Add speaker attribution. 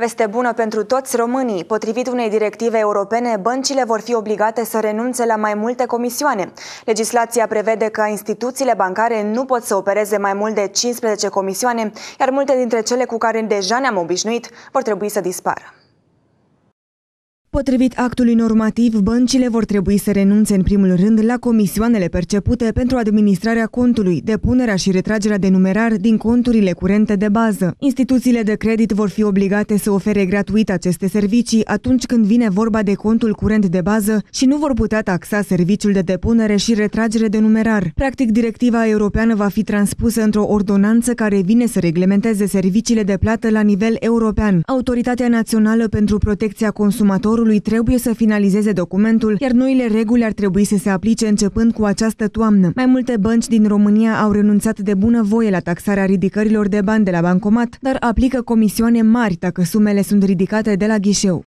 Speaker 1: Veste bună pentru toți românii. Potrivit unei directive europene, băncile vor fi obligate să renunțe la mai multe comisioane. Legislația prevede că instituțiile bancare nu pot să opereze mai mult de 15 comisioane, iar multe dintre cele cu care deja ne-am obișnuit vor trebui să dispară. Potrivit actului normativ, băncile vor trebui să renunțe în primul rând la comisioanele percepute pentru administrarea contului, depunerea și retragerea de numerar din conturile curente de bază. Instituțiile de credit vor fi obligate să ofere gratuit aceste servicii atunci când vine vorba de contul curent de bază și nu vor putea taxa serviciul de depunere și retragere de numerar. Practic, directiva europeană va fi transpusă într-o ordonanță care vine să reglementeze serviciile de plată la nivel european. Autoritatea Națională pentru Protecția Consumatorului statului trebuie să finalizeze documentul, iar noile reguli ar trebui să se aplice începând cu această toamnă. Mai multe bănci din România au renunțat de bună voie la taxarea ridicărilor de bani de la bancomat, dar aplică comisioane mari dacă sumele sunt ridicate de la ghișeu.